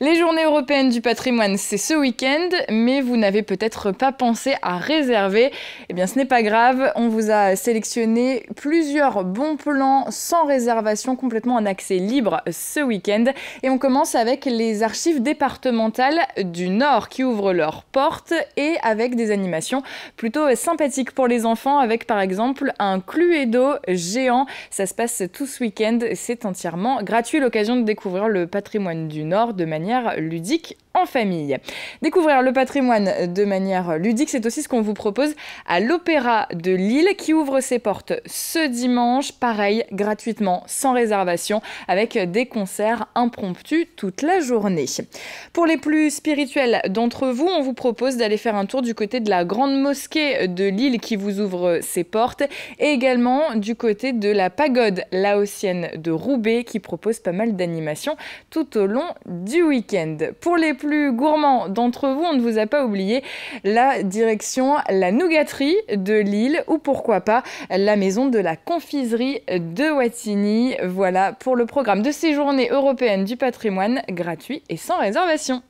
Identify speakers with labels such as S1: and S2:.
S1: Les journées européennes du patrimoine, c'est ce week-end, mais vous n'avez peut-être pas pensé à réserver. Eh bien, ce n'est pas grave, on vous a sélectionné plusieurs bons plans sans réservation, complètement en accès libre ce week-end. Et on commence avec les archives départementales du Nord qui ouvrent leurs portes et avec des animations plutôt sympathiques pour les enfants, avec par exemple un Cluedo géant. Ça se passe tout ce week-end, c'est entièrement gratuit, l'occasion de découvrir le patrimoine du Nord de manière ludique famille. Découvrir le patrimoine de manière ludique, c'est aussi ce qu'on vous propose à l'Opéra de Lille qui ouvre ses portes ce dimanche, pareil, gratuitement, sans réservation, avec des concerts impromptus toute la journée. Pour les plus spirituels d'entre vous, on vous propose d'aller faire un tour du côté de la Grande Mosquée de Lille qui vous ouvre ses portes et également du côté de la pagode laotienne de Roubaix qui propose pas mal d'animations tout au long du week-end. Pour les plus gourmand gourmands d'entre vous, on ne vous a pas oublié la direction la Nougaterie de Lille ou pourquoi pas la maison de la confiserie de Wattignies. Voilà pour le programme de ces journées européennes du patrimoine gratuit et sans réservation.